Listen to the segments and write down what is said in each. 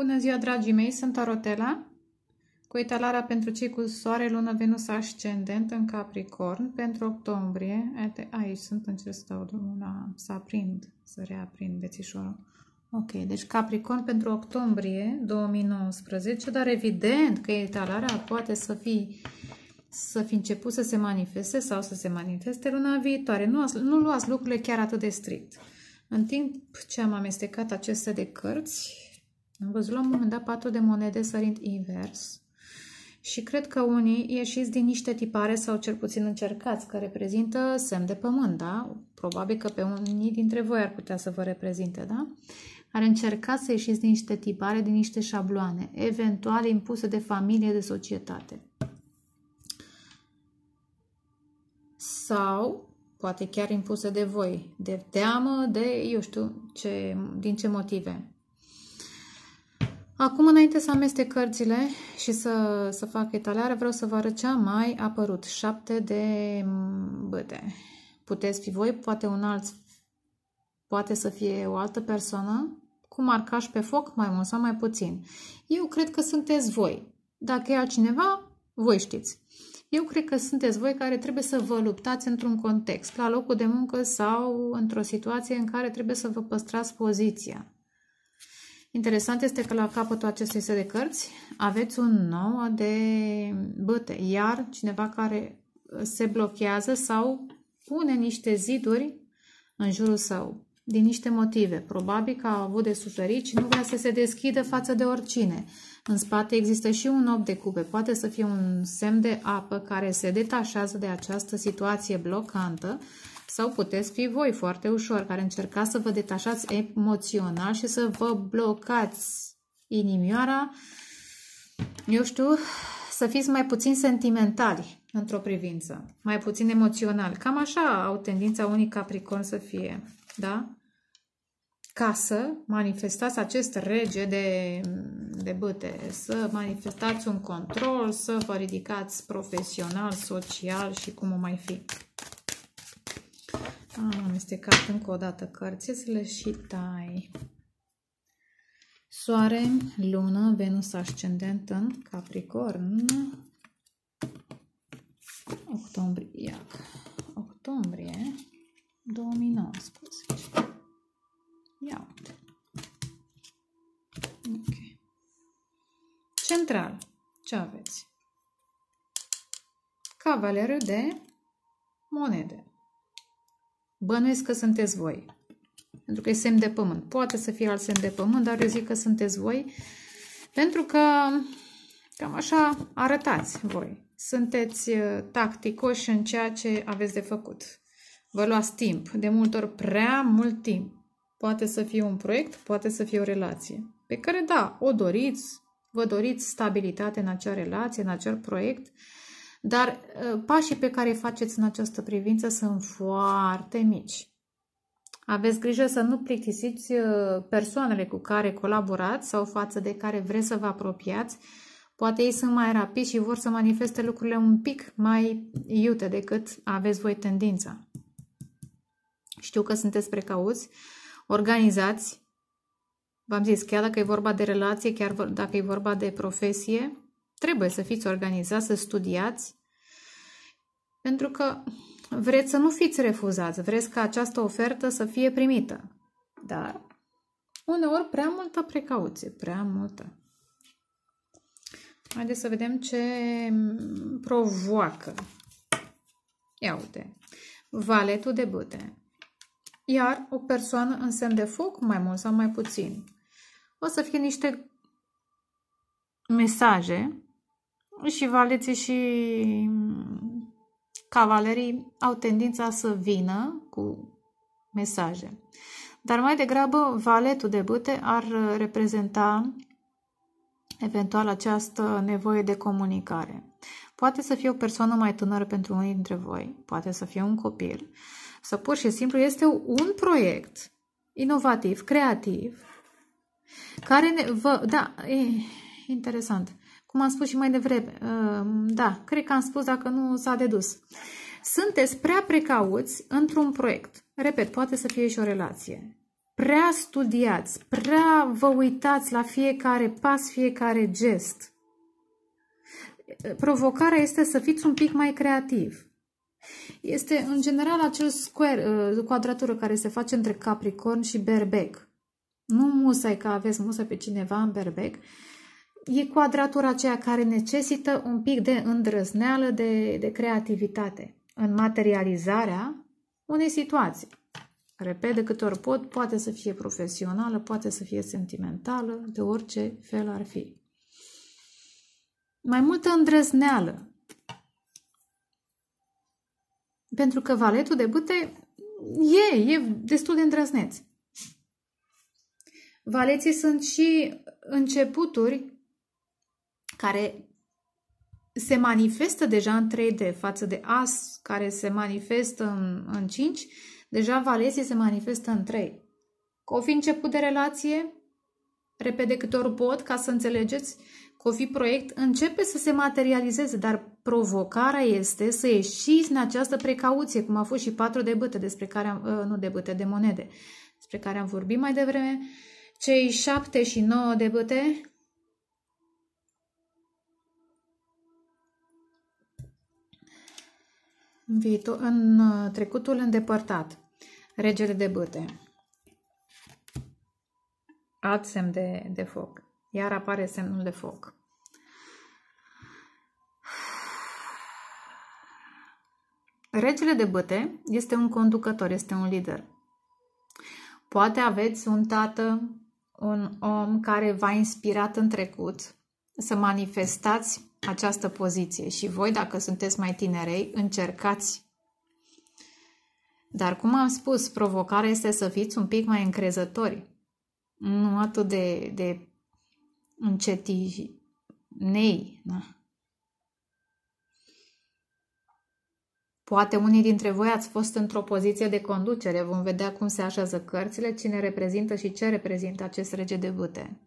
Bună ziua, dragii mei! Sunt Arotela cu etalarea pentru cei cu soare, lună, venus, ascendent în Capricorn pentru octombrie. Iată, aici sunt în ce stau drumul da, să aprind, să reaprind bețișorul. Ok, deci Capricorn pentru octombrie 2019, dar evident că etalarea poate să fie să fi început să se manifeste sau să se manifeste luna viitoare. Nu, nu luați lucrurile chiar atât de strict. În timp ce am amestecat aceste de cărți, am văzut la un moment dat patru de monede sărind invers și cred că unii ieșiți din niște tipare sau cel puțin încercați, că reprezintă semn de pământ, da? Probabil că pe unii dintre voi ar putea să vă reprezinte, da? Ar încerca să ieșiți din niște tipare, din niște șabloane, eventual impuse de familie, de societate. Sau poate chiar impuse de voi, de teamă, de eu știu ce, din ce motive. Acum, înainte să amestec cărțile și să, să fac etalare, vreau să vă arăt ce mai apărut. 7 de băte. Puteți fi voi, poate un alt, poate să fie o altă persoană, cu marcaș pe foc, mai mult sau mai puțin. Eu cred că sunteți voi. Dacă e altcineva, voi știți. Eu cred că sunteți voi care trebuie să vă luptați într-un context, la locul de muncă sau într-o situație în care trebuie să vă păstrați poziția. Interesant este că la capătul acestei set de cărți aveți un nou de băte, iar cineva care uh, se blochează sau pune niște ziduri în jurul său, din niște motive. Probabil că a avut de suferit și nu vrea să se deschidă față de oricine. În spate există și un 8 de cupe, poate să fie un semn de apă care se detașează de această situație blocantă sau puteți fi voi foarte ușor care încercați să vă detașați emoțional și să vă blocați inimioara, eu știu, să fiți mai puțin sentimentali într-o privință, mai puțin emoțional. Cam așa au tendința unii capricorn să fie, da? Ca să manifestați acest rege de, de băte, să manifestați un control, să vă ridicați profesional, social și cum o mai fi. Am amestecat încă o dată cărțile și tai. Soare, lună, Venus ascendent în Capricorn. Octombrie. Iac. Octombrie 2019. Ia uite. Ok. Central. Ce aveți? Cavalerul de monede. Bănuiesc că sunteți voi. Pentru că e semn de pământ. Poate să fie alt semn de pământ, dar eu zic că sunteți voi. Pentru că cam așa arătați voi. Sunteți uh, tacticoși în ceea ce aveți de făcut. Vă luați timp, de multe ori prea mult timp. Poate să fie un proiect, poate să fie o relație. Pe care, da, o doriți, vă doriți stabilitate în acea relație, în acel proiect, dar uh, pașii pe care îi faceți în această privință sunt foarte mici. Aveți grijă să nu plictisiți uh, persoanele cu care colaborați sau față de care vreți să vă apropiați. Poate ei sunt mai rapizi și vor să manifeste lucrurile un pic mai iute decât aveți voi tendința. Știu că sunteți precauți, organizați, v-am zis, chiar dacă e vorba de relație, chiar dacă e vorba de profesie, Trebuie să fiți organizați, să studiați, pentru că vreți să nu fiți refuzați, vreți ca această ofertă să fie primită. Dar uneori prea multă precauție, prea multă. Haideți să vedem ce provoacă. Ia uite, valetul de bute. Iar o persoană în semn de foc, mai mult sau mai puțin. O să fie niște mesaje și valeții și mm, cavalerii au tendința să vină cu mesaje. Dar mai degrabă, valetul de bute ar reprezenta eventual această nevoie de comunicare. Poate să fie o persoană mai tânără pentru unii dintre voi, poate să fie un copil, să pur și simplu este un proiect inovativ, creativ, care ne vă... Da, e interesant. Cum am spus și mai devreme, ehm, da, cred că am spus dacă nu s-a dedus. Sunteți prea precauți într-un proiect. Repet, poate să fie și o relație. Prea studiați, prea vă uitați la fiecare pas, fiecare gest. Provocarea este să fiți un pic mai creativ. Este, în general, acel square, cuadratură uh, care se face între Capricorn și Berbec. Nu musai că aveți musai pe cineva în Berbec, e quadratura aceea care necesită un pic de îndrăzneală, de, de creativitate în materializarea unei situații. Repet, de câte ori pot, poate să fie profesională, poate să fie sentimentală, de orice fel ar fi. Mai multă îndrăzneală. Pentru că valetul de bute, e, e destul de îndrăzneț. Valeții sunt și începuturi care se manifestă deja în 3D față de As care se manifestă în, în 5, deja Valesie se manifestă în 3. O fi început de relație, repede câte ori pot, ca să înțelegeți, Cofi Proiect începe să se materializeze, dar provocarea este să ieșiți în această precauție, cum a fost și patru de bâte, despre care am, ă, nu de bâte, de monede, despre care am vorbit mai devreme, cei șapte și nouă de bâte, în, viitor, în uh, trecutul îndepărtat, regele de băte. Alt semn de, de foc. Iar apare semnul de foc. Regele de băte este un conducător, este un lider. Poate aveți un tată, un om care v-a inspirat în trecut să manifestați această poziție și voi, dacă sunteți mai tinerei, încercați. Dar, cum am spus, provocarea este să fiți un pic mai încrezători, nu atât de, de încetinei. Da? Poate unii dintre voi ați fost într-o poziție de conducere. Vom vedea cum se așează cărțile, cine reprezintă și ce reprezintă acest rege de bute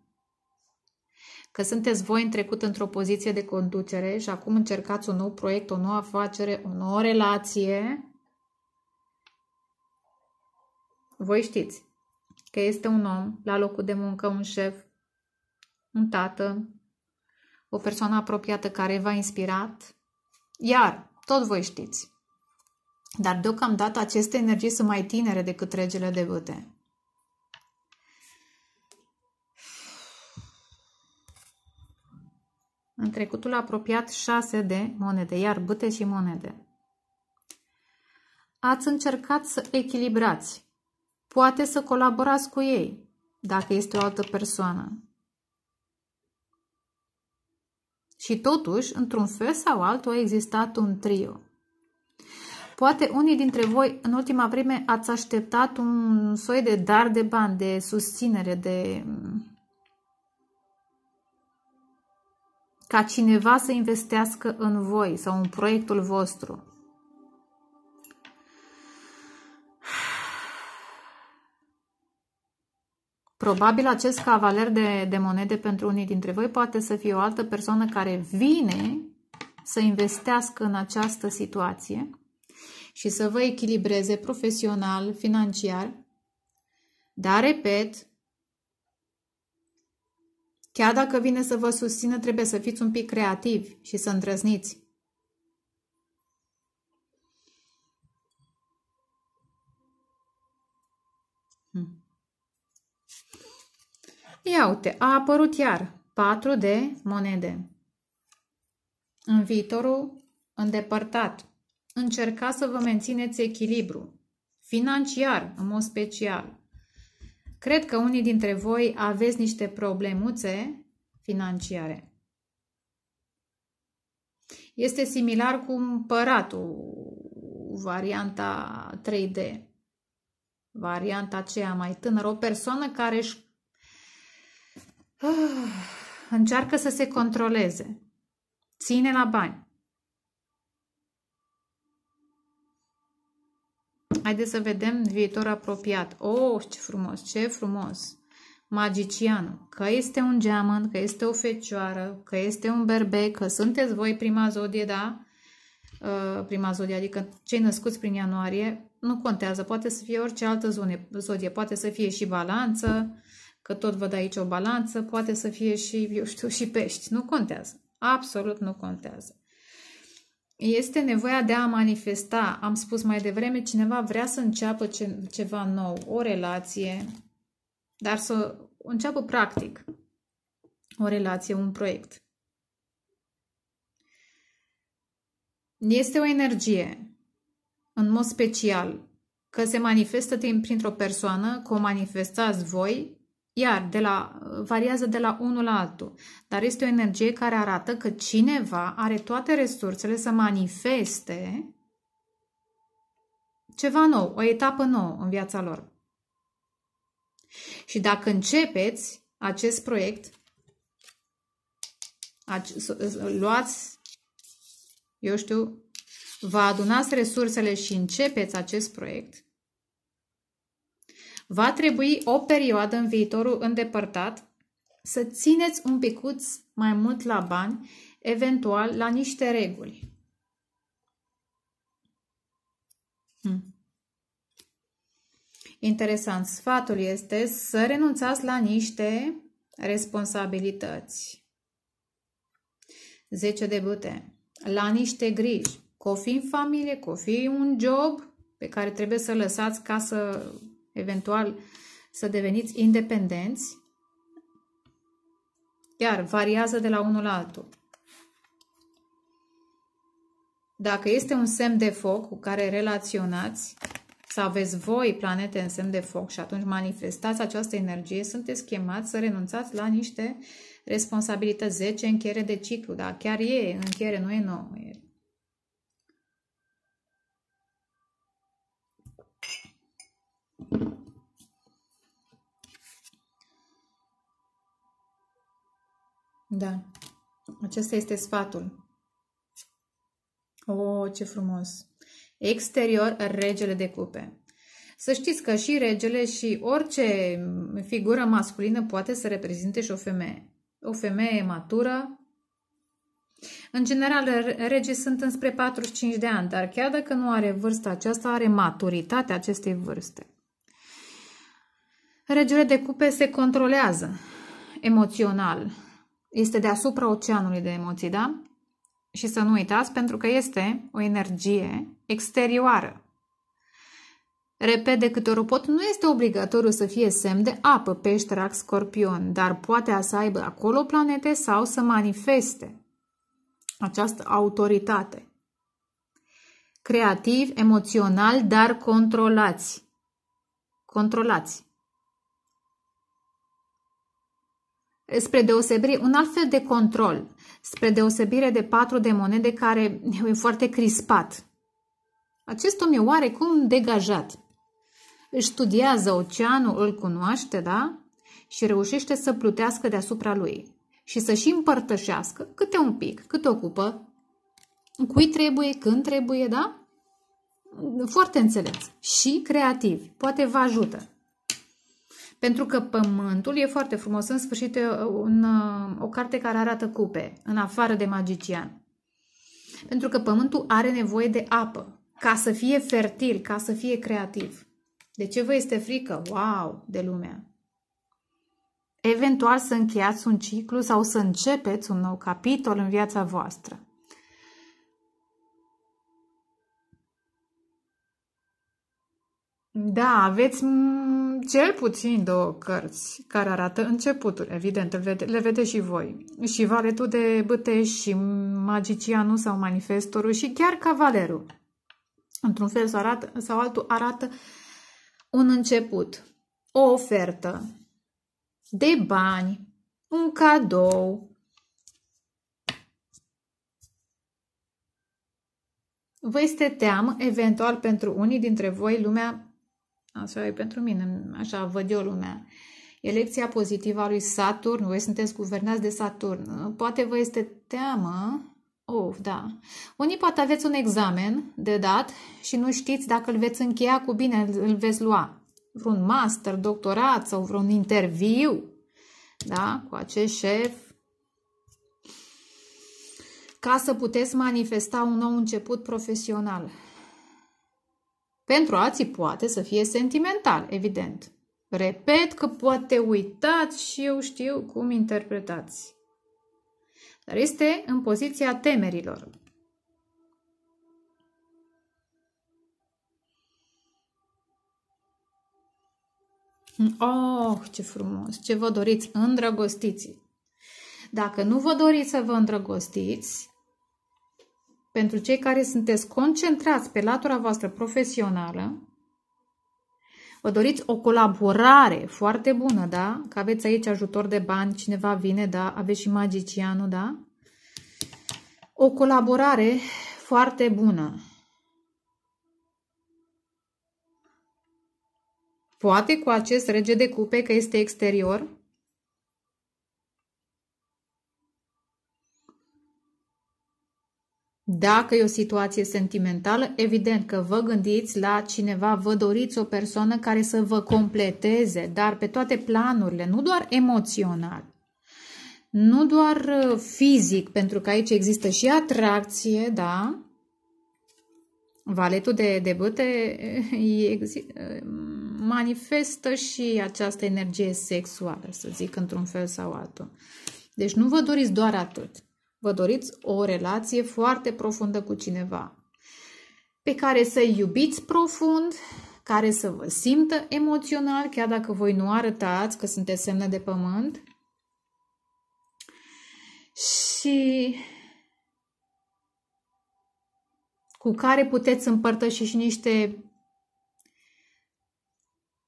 că sunteți voi în trecut într-o poziție de conducere și acum încercați un nou proiect, o nouă afacere, o nouă relație, voi știți că este un om la locul de muncă, un șef, un tată, o persoană apropiată care v-a inspirat, iar tot voi știți. Dar deocamdată aceste energii sunt mai tinere decât regele de vâte. în trecutul apropiat 6 de monede, iar bâte și monede. Ați încercat să echilibrați. Poate să colaborați cu ei, dacă este o altă persoană. Și totuși, într-un fel sau altul, a existat un trio. Poate unii dintre voi în ultima vreme ați așteptat un soi de dar de bani, de susținere, de ca cineva să investească în voi sau în proiectul vostru. Probabil acest cavaler de, de monede pentru unii dintre voi poate să fie o altă persoană care vine să investească în această situație și să vă echilibreze profesional, financiar. Dar, repet, Chiar dacă vine să vă susțină, trebuie să fiți un pic creativi și să îndrăzniți. Hmm. Ia uite, a apărut iar 4 de monede. În viitorul îndepărtat, încercați să vă mențineți echilibru financiar în mod special. Cred că unii dintre voi aveți niște problemuțe financiare. Este similar cu împăratul, varianta 3D, varianta aceea mai tânără, o persoană care își încearcă să se controleze, ține la bani, Haideți să vedem viitor apropiat. Oh, ce frumos, ce frumos! Magicianul, că este un geamăn, că este o fecioară, că este un berbec, că sunteți voi prima zodie, da? Uh, prima zodie, adică cei născuți prin ianuarie, nu contează, poate să fie orice altă zone, zodie, poate să fie și balanță, că tot văd aici o balanță, poate să fie și, eu știu, și pești, nu contează. Absolut nu contează este nevoia de a manifesta. Am spus mai devreme, cineva vrea să înceapă ce, ceva nou, o relație, dar să înceapă practic o relație, un proiect. Este o energie, în mod special, că se manifestă printr-o persoană, că o manifestați voi, iar de la, variază de la unul la altul. Dar este o energie care arată că cineva are toate resursele să manifeste ceva nou, o etapă nouă în viața lor. Și dacă începeți acest proiect, luați, eu știu, vă adunați resursele și începeți acest proiect, Va trebui o perioadă în viitorul îndepărtat să țineți un picuț mai mult la bani, eventual la niște reguli. Hmm. Interesant, sfatul este să renunțați la niște responsabilități. 10 de bute. La niște griji. cofi în familie, cofi un job pe care trebuie să lăsați ca să eventual să deveniți independenți, iar variază de la unul la altul. Dacă este un semn de foc cu care relaționați, să aveți voi planete în semn de foc și atunci manifestați această energie, sunteți chemați să renunțați la niște responsabilități. 10, încheiere de ciclu, da, chiar e încheiere, nu e nouă, Da. Acesta este sfatul. O, oh, ce frumos! Exterior, regele de cupe. Să știți că și regele și orice figură masculină poate să reprezinte și o femeie. O femeie matură. În general, regii sunt înspre 45 de ani, dar chiar dacă nu are vârsta aceasta, are maturitatea acestei vârste. Regele de cupe se controlează emoțional, este deasupra oceanului de emoții, da? Și să nu uitați, pentru că este o energie exterioară. Repet, de câte ori pot, nu este obligatoriu să fie semn de apă, pește, rac, scorpion, dar poate să aibă acolo planete sau să manifeste această autoritate. Creativ, emoțional, dar controlați. Controlați. spre deosebire, un alt fel de control, spre deosebire de patru de monede care e foarte crispat. Acest om e oarecum degajat. Își studiază oceanul, îl cunoaște, da? Și reușește să plutească deasupra lui și să și împărtășească câte un pic, cât ocupă, cui trebuie, când trebuie, da? Foarte înțelept și creativ. Poate vă ajută. Pentru că pământul e foarte frumos. În sfârșit, un, o carte care arată cupe, în afară de magician. Pentru că pământul are nevoie de apă ca să fie fertil, ca să fie creativ. De ce vă este frică? Wow, de lumea! Eventual să încheiați un ciclu sau să începeți un nou capitol în viața voastră. Da, aveți cel puțin două cărți care arată începutul, evident, le vedeți și voi. Și Valetul de băte și Magicianul sau Manifestorul și chiar Cavalerul. Într-un fel sau, arată, sau altul arată un început, o ofertă de bani, un cadou. Vă este teamă, eventual pentru unii dintre voi, lumea Așa e pentru mine, așa văd eu lumea. Elecția pozitivă a lui Saturn. Voi sunteți guvernați de Saturn. Poate vă este teamă. Oh, da. Unii poate aveți un examen de dat și nu știți dacă îl veți încheia cu bine, îl veți lua. Vreun master, doctorat sau vreun interviu. Da? Cu acest șef ca să puteți manifesta un nou început profesional. Pentru alții poate să fie sentimental, evident. Repet că poate uitați și eu știu cum interpretați. Dar este în poziția temerilor. Oh, ce frumos! Ce vă doriți? Îndrăgostiți! Dacă nu vă doriți să vă îndrăgostiți, pentru cei care sunteți concentrați pe latura voastră profesională, vă doriți o colaborare foarte bună, da? Că aveți aici ajutor de bani, cineva vine, da? Aveți și magicianul, da? O colaborare foarte bună. Poate cu acest rege de cupe că este exterior, Dacă e o situație sentimentală, evident că vă gândiți la cineva, vă doriți o persoană care să vă completeze, dar pe toate planurile, nu doar emoțional, nu doar uh, fizic, pentru că aici există și atracție, da? Valetul de, de băte uh, uh, manifestă și această energie sexuală, să zic, într-un fel sau altul. Deci nu vă doriți doar atât. Vă doriți o relație foarte profundă cu cineva pe care să iubiți profund, care să vă simtă emoțional, chiar dacă voi nu arătați că sunteți semne de pământ. Și cu care puteți împărtăși și niște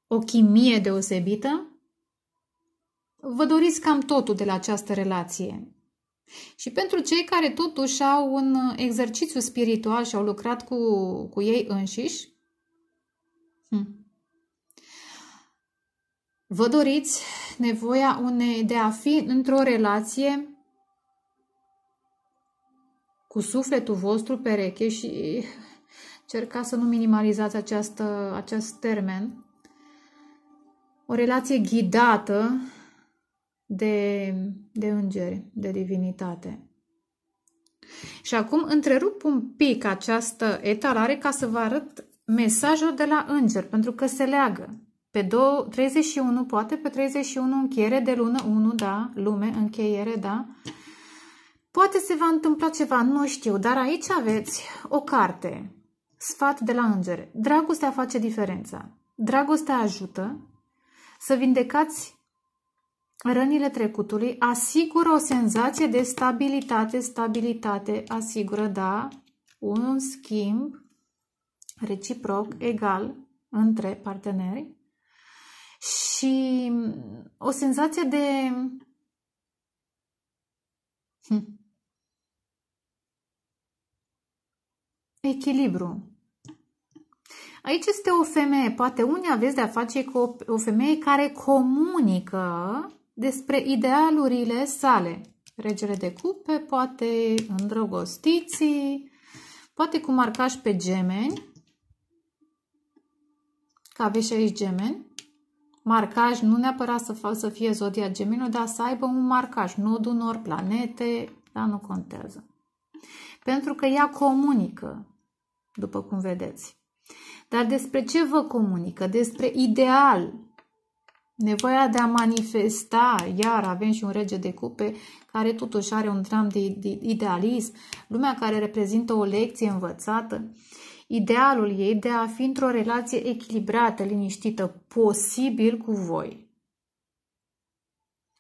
o chimie deosebită, vă doriți cam totul de la această relație. Și pentru cei care totuși au un exercițiu spiritual și au lucrat cu, cu ei înșiși, hm. vă doriți nevoia unei, de a fi într-o relație cu sufletul vostru pereche și cerca să nu minimalizați această, acest termen, o relație ghidată de, de îngeri, de divinitate. Și acum întrerup un pic această etalare ca să vă arăt mesajul de la înger, pentru că se leagă. Pe 31, poate pe 31 încheiere de lună 1, da, lume, încheiere, da. Poate se va întâmpla ceva, nu știu, dar aici aveți o carte, sfat de la îngere. Dragostea face diferența. Dragostea ajută să vindecați rănile trecutului asigură o senzație de stabilitate, stabilitate asigură, da, un schimb reciproc, egal, între parteneri și mm, o senzație de hm, echilibru. Aici este o femeie, poate unii aveți de-a face cu o femeie care comunică despre idealurile sale. Regele de cupe, poate îndrăgostiții, poate cu marcaș pe gemeni, că aveți și aici gemeni. Marcaj, nu neapărat să, fac, să fie zodia gemenilor, dar să aibă un marcaj, nod unor planete, dar nu contează. Pentru că ea comunică, după cum vedeți. Dar despre ce vă comunică? Despre ideal, Nevoia de a manifesta, iar avem și un rege de cupe care totuși are un tram de idealism, lumea care reprezintă o lecție învățată, idealul ei de a fi într-o relație echilibrată, liniștită, posibil cu voi.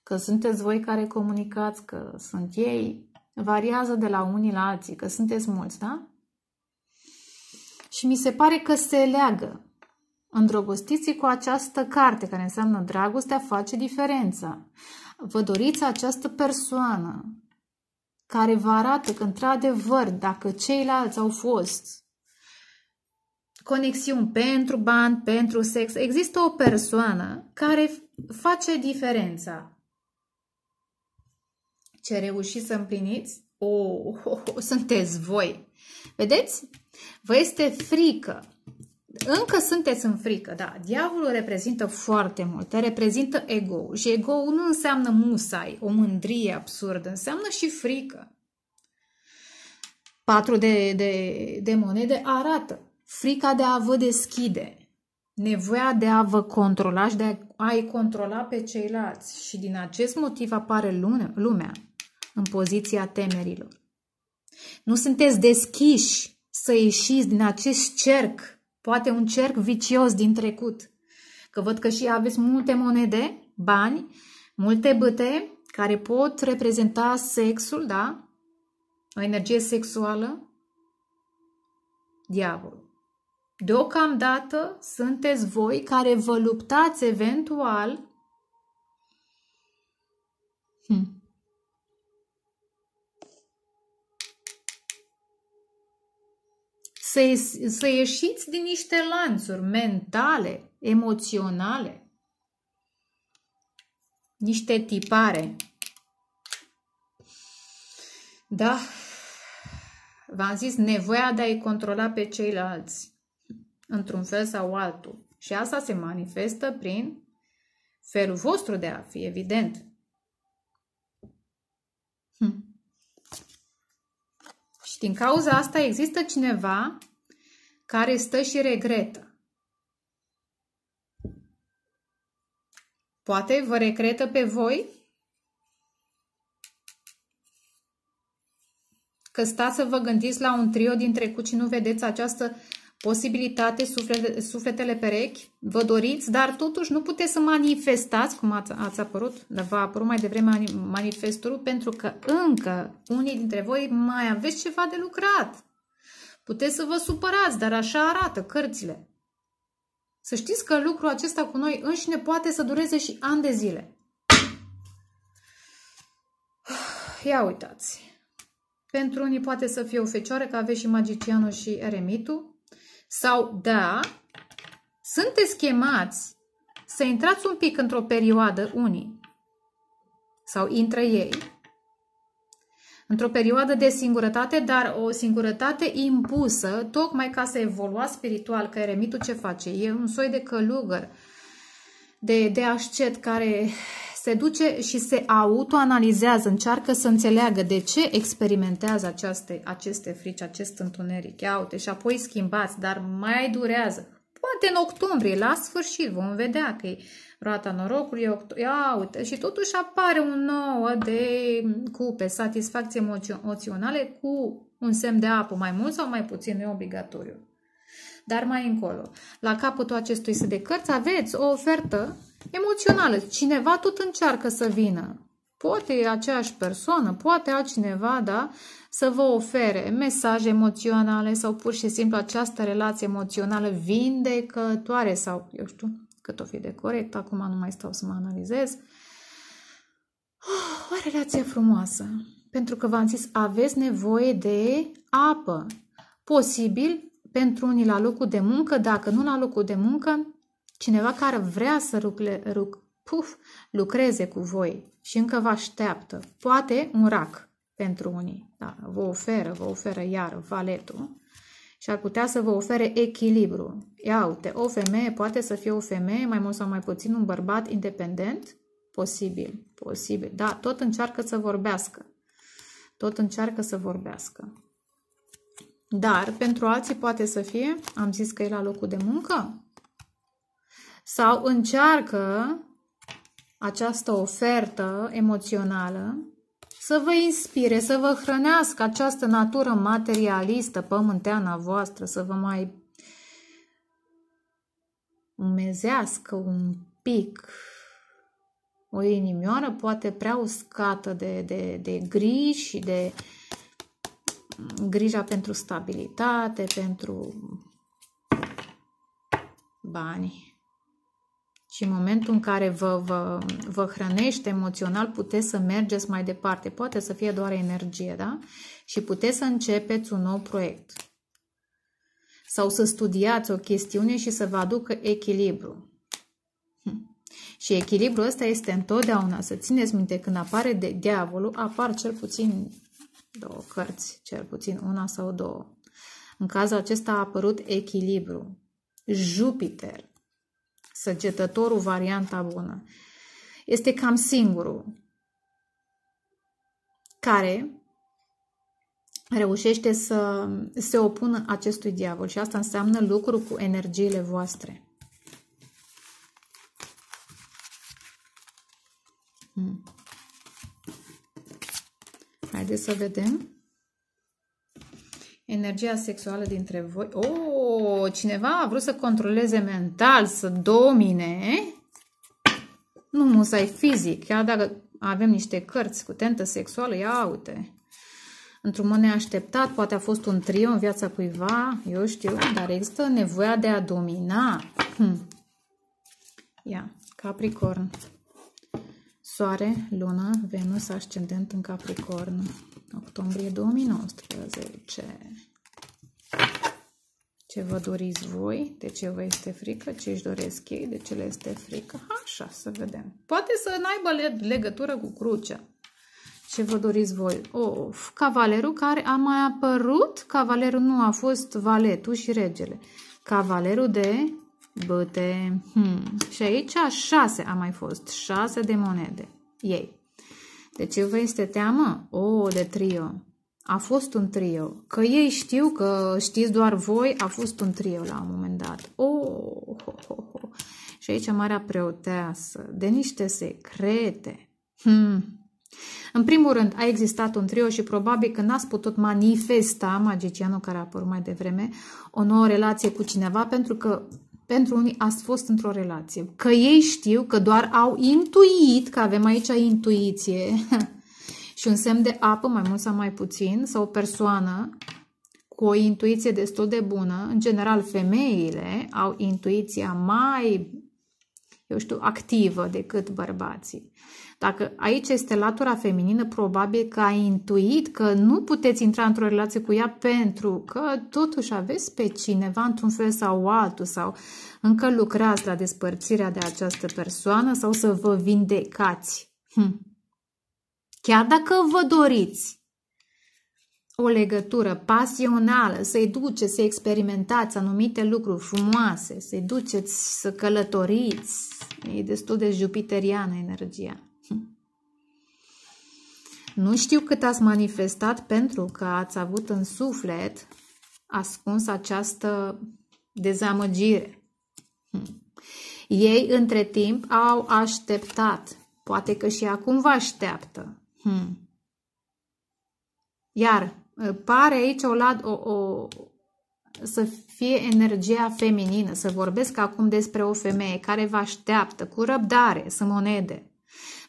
Că sunteți voi care comunicați, că sunt ei, variază de la unii la alții, că sunteți mulți, da? Și mi se pare că se leagă Îndrăgostiți cu această carte, care înseamnă dragostea face diferența. Vă doriți această persoană care vă arată că, într-adevăr, dacă ceilalți au fost conexiuni pentru bani, pentru sex, există o persoană care face diferența. Ce reușiți să împliniți? O, oh, oh, oh, sunteți voi. Vedeți? Vă este frică încă sunteți în frică, da. Diavolul reprezintă foarte mult, reprezintă ego. Și ego nu înseamnă musai, o mândrie absurdă, înseamnă și frică. Patru de, de, de monede arată frica de a vă deschide, nevoia de a vă controla și de a-i controla pe ceilalți. Și din acest motiv apare lumea în poziția temerilor. Nu sunteți deschiși să ieșiți din acest cerc Poate un cerc vicios din trecut. Că văd că și aveți multe monede, bani, multe băte care pot reprezenta sexul, da? O energie sexuală. Diavol. Deocamdată sunteți voi care vă luptați eventual. Hmm să, să ieșiți din niște lanțuri mentale, emoționale, niște tipare. Da? V-am zis, nevoia de a-i controla pe ceilalți, într-un fel sau altul. Și asta se manifestă prin felul vostru de a fi, evident. Hm. Deci, din cauza asta există cineva care stă și regretă. Poate vă regretă pe voi că stați să vă gândiți la un trio din trecut și nu vedeți această posibilitate, suflete, sufletele perechi, vă doriți, dar totuși nu puteți să manifestați, cum ați, ați apărut, v-a apărut mai devreme manifestul, pentru că încă unii dintre voi mai aveți ceva de lucrat. Puteți să vă supărați, dar așa arată cărțile. Să știți că lucrul acesta cu noi înșine poate să dureze și ani de zile. Ia uitați! Pentru unii poate să fie o fecioară, că aveți și magicianul și eremitul. Sau, da, sunteți chemați să intrați un pic într-o perioadă unii sau intră ei într-o perioadă de singurătate, dar o singurătate impusă, tocmai ca să evolua spiritual, că eremitul ce face? E un soi de călugăr, de, de ascet care se duce și se autoanalizează, încearcă să înțeleagă de ce experimentează aceste, aceste frici, acest întuneric. Ia uite, și apoi schimbați, dar mai durează. Poate în octombrie, la sfârșit, vom vedea că e roata norocului, oct... ia uite, și totuși apare un nouă de cupe, satisfacție emoționale cu un semn de apă, mai mult sau mai puțin, nu e obligatoriu. Dar mai încolo, la capătul acestui set de cărți aveți o ofertă emoțională. Cineva tot încearcă să vină. Poate e aceeași persoană, poate altcineva, da, să vă ofere mesaje emoționale sau pur și simplu această relație emoțională vindecătoare sau, eu știu, cât o fi de corect, acum nu mai stau să mă analizez. Oh, o relație frumoasă. Pentru că v-am zis, aveți nevoie de apă. Posibil pentru unii la locul de muncă, dacă nu la locul de muncă, Cineva care vrea să rucle, ruc, puf, lucreze cu voi și încă vă așteaptă. Poate un rac pentru unii. Da, vă oferă, vă oferă iar valetul și ar putea să vă ofere echilibru. Ia uite, o femeie poate să fie o femeie, mai mult sau mai puțin un bărbat independent? Posibil, posibil. Da, tot încearcă să vorbească. Tot încearcă să vorbească. Dar pentru alții poate să fie, am zis că e la locul de muncă, sau încearcă această ofertă emoțională să vă inspire, să vă hrănească această natură materialistă, pământeana voastră, să vă mai umezească un pic o inimioară poate prea uscată de, de, de griji și de grija pentru stabilitate, pentru bani. Și în momentul în care vă, vă, vă hrănește emoțional, puteți să mergeți mai departe. Poate să fie doar energie, da? Și puteți să începeți un nou proiect. Sau să studiați o chestiune și să vă aducă echilibru. Hm. Și echilibrul ăsta este întotdeauna, să țineți minte, când apare de diavolul, apar cel puțin două cărți, cel puțin una sau două. În cazul acesta a apărut echilibru. Jupiter Săgetătorul, varianta bună. Este cam singurul care reușește să se opună acestui diavol și asta înseamnă lucru cu energiile voastre. Hmm. Haideți să vedem. Energia sexuală dintre voi. Oh, cineva a vrut să controleze mental, să domine. Nu musai fizic, chiar dacă avem niște cărți cu tentă sexuală, ia uite. Într-un mod neașteptat, poate a fost un trio în viața cuiva, eu știu, dar există nevoia de a domina. Hm. Ia, Capricorn. Soare, Lună, Venus, Ascendent în Capricorn. Octombrie 2019. Ce vă doriți voi? De ce vă este frică? Ce își doresc ei? De ce le este frică? Așa, să vedem. Poate să n-aibă legătură cu crucea. Ce vă doriți voi? Of, cavalerul care a mai apărut? Cavalerul nu a fost valetul și regele. Cavalerul de băte. Hmm. Și aici șase a mai fost. Șase de monede. Ei. De ce vă este teamă? O, oh, de trio. A fost un trio. Că ei știu, că știți doar voi, a fost un trio la un moment dat. Oh, ho, ho, ho. Și aici marea preoteasă, de niște secrete. Hmm. În primul rând, a existat un trio și probabil că n-ați putut manifesta, magicianul care a apărut mai devreme, o nouă relație cu cineva, pentru că pentru unii ați fost într-o relație. Că ei știu că doar au intuit, că avem aici intuiție și un semn de apă, mai mult sau mai puțin, sau o persoană cu o intuiție destul de bună. În general, femeile au intuiția mai, eu știu, activă decât bărbații. Dacă aici este latura feminină, probabil că ai intuit că nu puteți intra într-o relație cu ea pentru că totuși aveți pe cineva într-un fel sau altul sau încă lucrați la despărțirea de această persoană sau să vă vindecați. Hm. Chiar dacă vă doriți o legătură pasională, să-i duceți să experimentați anumite lucruri frumoase, să-i duceți să călătoriți, e destul de jupiteriană energia. Nu știu cât ați manifestat pentru că ați avut în suflet ascuns această dezamăgire. Hmm. Ei, între timp, au așteptat. Poate că și acum vă așteaptă. Hmm. Iar ă, pare aici o, o, o să fie energia feminină, să vorbesc acum despre o femeie care vă așteaptă cu răbdare, sunt monede,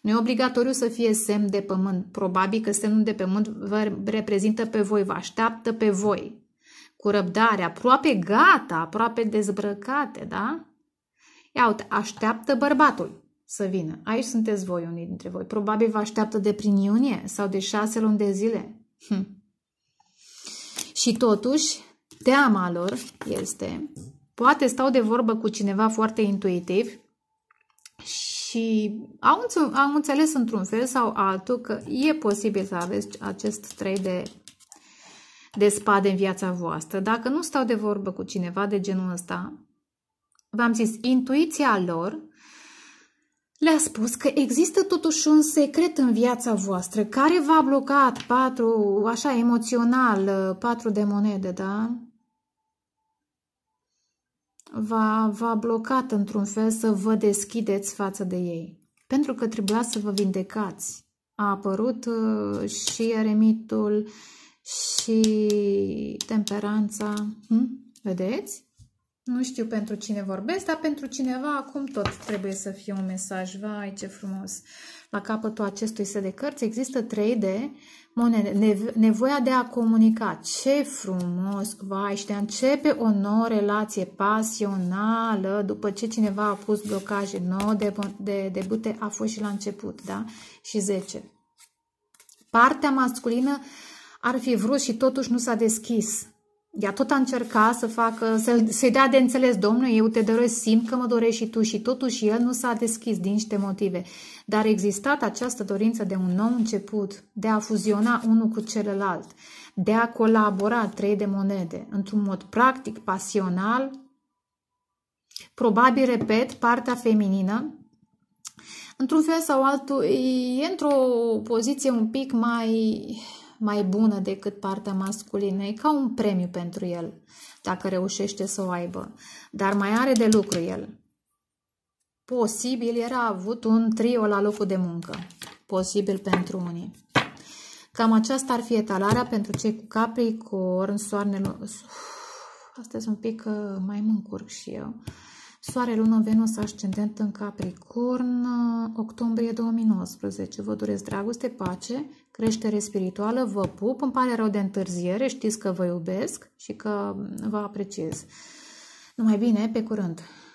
nu e obligatoriu să fie semn de pământ. Probabil că semnul de pământ vă reprezintă pe voi, vă așteaptă pe voi. Cu răbdare, aproape gata, aproape dezbrăcate, da? Ia uite, așteaptă bărbatul să vină. Aici sunteți voi, unii dintre voi. Probabil vă așteaptă de prin iunie sau de șase luni de zile. Hm. Și totuși, teama lor este, poate stau de vorbă cu cineva foarte intuitiv și și au, au înțeles într-un fel sau altul că e posibil să aveți acest trei de, de spade în viața voastră. Dacă nu stau de vorbă cu cineva de genul ăsta, v-am zis, intuiția lor le-a spus că există totuși un secret în viața voastră care v-a blocat patru, așa, emoțional, patru de monede, da? v-a, v-a blocat într-un fel să vă deschideți față de ei. Pentru că trebuia să vă vindecați. A apărut uh, și eremitul și temperanța. Hm? Vedeți? Nu știu pentru cine vorbesc, dar pentru cineva acum tot trebuie să fie un mesaj. Vai, ce frumos! La capătul acestui set de cărți există 3D, monede. Nevoia de a comunica. Ce frumos! Vai, și de a începe o nouă relație pasională după ce cineva a pus blocaje. nou. de, de debute a fost și la început, da? Și 10. Partea masculină ar fi vrut și totuși nu s-a deschis. Ea tot a încercat să facă, să, să dea de înțeles, domnul, eu te doresc, simt că mă dorești și tu și totuși el nu s-a deschis din niște motive. Dar existat această dorință de un nou început, de a fuziona unul cu celălalt, de a colabora trei de monede într-un mod practic, pasional, probabil, repet, partea feminină, într-un fel sau altul, e într-o poziție un pic mai mai bună decât partea masculină. E ca un premiu pentru el, dacă reușește să o aibă. Dar mai are de lucru el. Posibil era avut un trio la locul de muncă. Posibil pentru unii. Cam aceasta ar fi etalarea pentru cei cu Capricorn, Soarne, Astăzi un pic uh, mai mă încurc și eu. Soare, Lună, Venus, Ascendent în Capricorn, uh, octombrie 2019. Vă doresc dragoste, pace creștere spirituală. Vă pup, îmi pare rău de întârziere, știți că vă iubesc și că vă apreciez. Numai bine, pe curând!